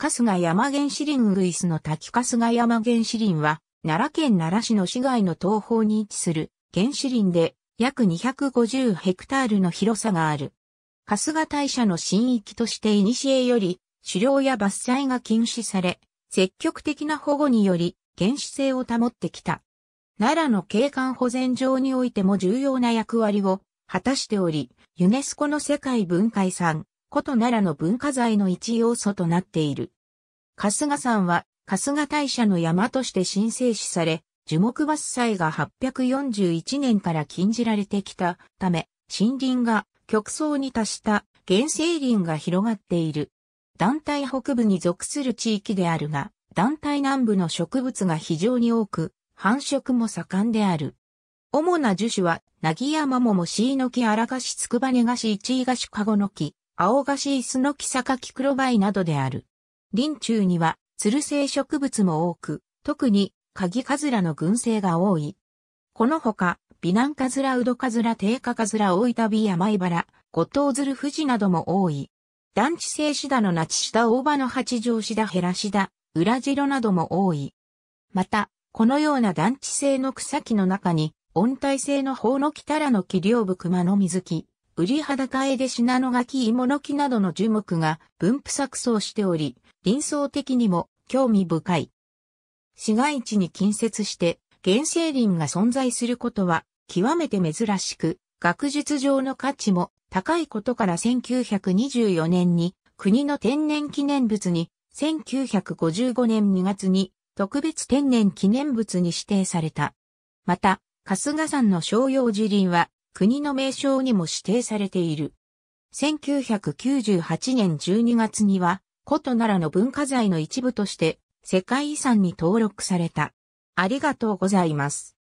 春日山原子林ウイスの滝春日山原子林は、奈良県奈良市の市街の東方に位置する原子林で約250ヘクタールの広さがある。春日大社の神域として古より狩猟や伐採が禁止され、積極的な保護により原始性を保ってきた。奈良の景観保全上においても重要な役割を果たしており、ユネスコの世界文化遺産、古都奈良の文化財の一要素となっている。春日山は、春日大社の山として神聖視され、樹木伐採が841年から禁じられてきたため、森林が極層に達した原生林が広がっている。団体北部に属する地域であるが、団体南部の植物が非常に多く、繁殖も盛んである。主な樹種は、なぎやまももしいのきあらガしつくばねがしいちいがしかごのき、青菓子イスノキサカキクロバイなどである。林中には、鶴生植物も多く、特に、カギカズラの群生が多い。このほか、美南カズラ、ウドカズラ、テイカカズラ、大タビア、マイバラ、五島ズル、富士なども多い。団地性シダのナチシダ、大葉の八条シダ、ヘラシダ、ウラジロなども多い。また、このような団地性の草木の中に、温帯性のホオノキタラのキリョウブクマの水木、ウリハダカエデシナノガキイモノキなどの樹木が分布作装しており、臨層的にも興味深い。市街地に近接して原生林が存在することは極めて珍しく、学術上の価値も高いことから1924年に国の天然記念物に、1955年2月に特別天然記念物に指定された。また、春日山の商用樹林は国の名称にも指定されている。1998年12月には、古都奈良の文化財の一部として世界遺産に登録された。ありがとうございます。